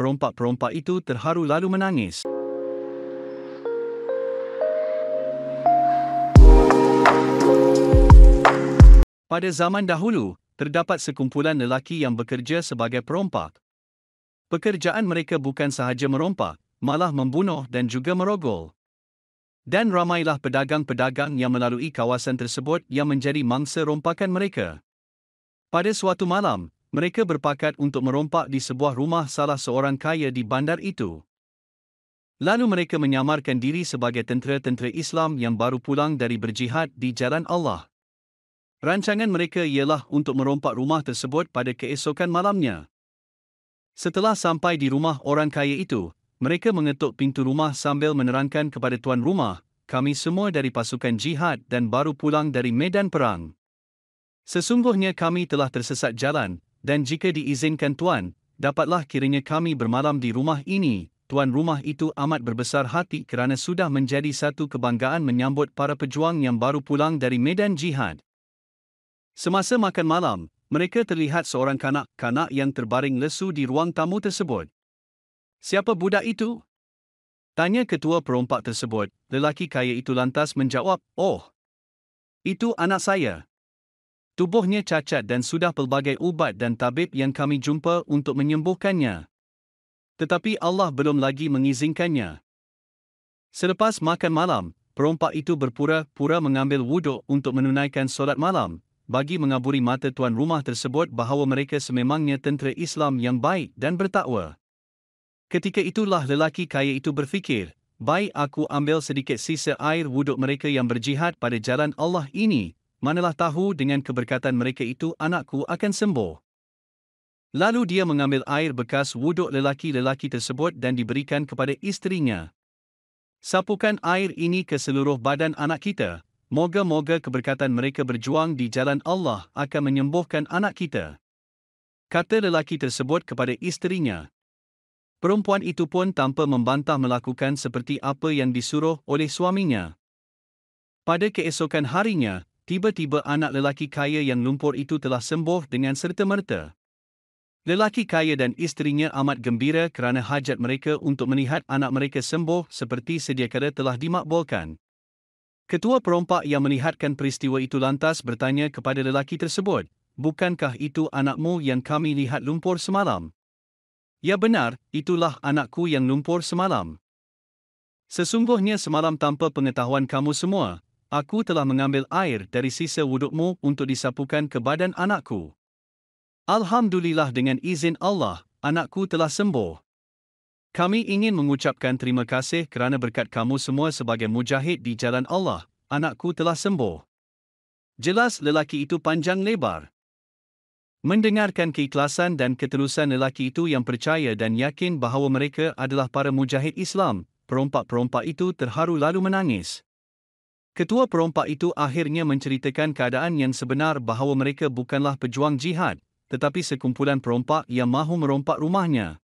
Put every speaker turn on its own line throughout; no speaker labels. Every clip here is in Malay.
Perompak-perompak itu terharu lalu menangis. Pada zaman dahulu, terdapat sekumpulan lelaki yang bekerja sebagai perompak. Pekerjaan mereka bukan sahaja merompak, malah membunuh dan juga merogol. Dan ramailah pedagang-pedagang yang melalui kawasan tersebut yang menjadi mangsa rompakan mereka. Pada suatu malam, mereka berpakat untuk merompak di sebuah rumah salah seorang kaya di bandar itu. Lalu mereka menyamarkan diri sebagai tentera-tentera Islam yang baru pulang dari berjihad di jalan Allah. Rancangan mereka ialah untuk merompak rumah tersebut pada keesokan malamnya. Setelah sampai di rumah orang kaya itu, mereka mengetuk pintu rumah sambil menerangkan kepada tuan rumah, kami semua dari pasukan jihad dan baru pulang dari medan perang. Sesungguhnya kami telah tersesat jalan dan jika diizinkan Tuan, dapatlah kiranya kami bermalam di rumah ini. Tuan rumah itu amat berbesar hati kerana sudah menjadi satu kebanggaan menyambut para pejuang yang baru pulang dari medan jihad. Semasa makan malam, mereka terlihat seorang kanak-kanak yang terbaring lesu di ruang tamu tersebut. Siapa budak itu? Tanya ketua perompak tersebut, lelaki kaya itu lantas menjawab, Oh, itu anak saya tubuhnya cacat dan sudah pelbagai ubat dan tabib yang kami jumpa untuk menyembuhkannya. Tetapi Allah belum lagi mengizinkannya. Selepas makan malam, perompak itu berpura-pura mengambil wuduk untuk menunaikan solat malam, bagi mengaburi mata tuan rumah tersebut bahawa mereka sememangnya tentera Islam yang baik dan bertakwa. Ketika itulah lelaki kaya itu berfikir, baik aku ambil sedikit sisa air wuduk mereka yang berjihad pada jalan Allah ini manalah tahu dengan keberkatan mereka itu anakku akan sembuh. Lalu dia mengambil air bekas wuduk lelaki-lelaki tersebut dan diberikan kepada isterinya. Sapukan air ini ke seluruh badan anak kita. Moga-moga keberkatan mereka berjuang di jalan Allah akan menyembuhkan anak kita. Kata lelaki tersebut kepada isterinya. Perempuan itu pun tanpa membantah melakukan seperti apa yang disuruh oleh suaminya. Pada keesokan harinya, tiba-tiba anak lelaki kaya yang lumpur itu telah sembuh dengan serta-merta. Lelaki kaya dan isterinya amat gembira kerana hajat mereka untuk melihat anak mereka sembuh seperti sedia kala telah dimakbulkan. Ketua perompak yang melihatkan peristiwa itu lantas bertanya kepada lelaki tersebut, "Bukankah itu anakmu yang kami lihat lumpur semalam?" "Ya benar, itulah anakku yang lumpur semalam." Sesungguhnya semalam tanpa pengetahuan kamu semua, aku telah mengambil air dari sisa wudukmu untuk disapukan ke badan anakku. Alhamdulillah dengan izin Allah, anakku telah sembuh. Kami ingin mengucapkan terima kasih kerana berkat kamu semua sebagai mujahid di jalan Allah, anakku telah sembuh. Jelas lelaki itu panjang lebar. Mendengarkan keikhlasan dan keterusan lelaki itu yang percaya dan yakin bahawa mereka adalah para mujahid Islam, perompak-perompak itu terharu lalu menangis. Ketua perompak itu akhirnya menceritakan keadaan yang sebenar bahawa mereka bukanlah pejuang jihad, tetapi sekumpulan perompak yang mahu merompak rumahnya.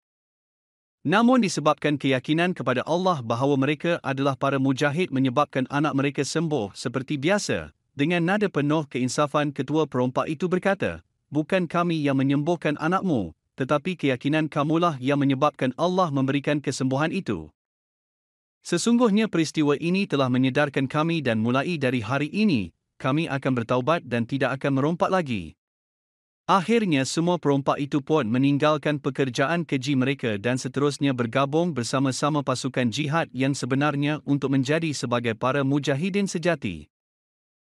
Namun disebabkan keyakinan kepada Allah bahawa mereka adalah para mujahid menyebabkan anak mereka sembuh seperti biasa, dengan nada penuh keinsafan ketua perompak itu berkata, Bukan kami yang menyembuhkan anakmu, tetapi keyakinan kamulah yang menyebabkan Allah memberikan kesembuhan itu. Sesungguhnya peristiwa ini telah menyedarkan kami dan mulai dari hari ini, kami akan bertaubat dan tidak akan merompak lagi. Akhirnya semua perompak itu pun meninggalkan pekerjaan keji mereka dan seterusnya bergabung bersama-sama pasukan jihad yang sebenarnya untuk menjadi sebagai para mujahidin sejati.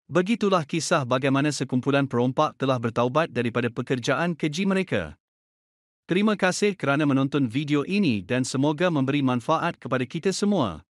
Begitulah kisah bagaimana sekumpulan perompak telah bertaubat daripada pekerjaan keji mereka. Terima kasih kerana menonton video ini dan semoga memberi manfaat kepada kita semua.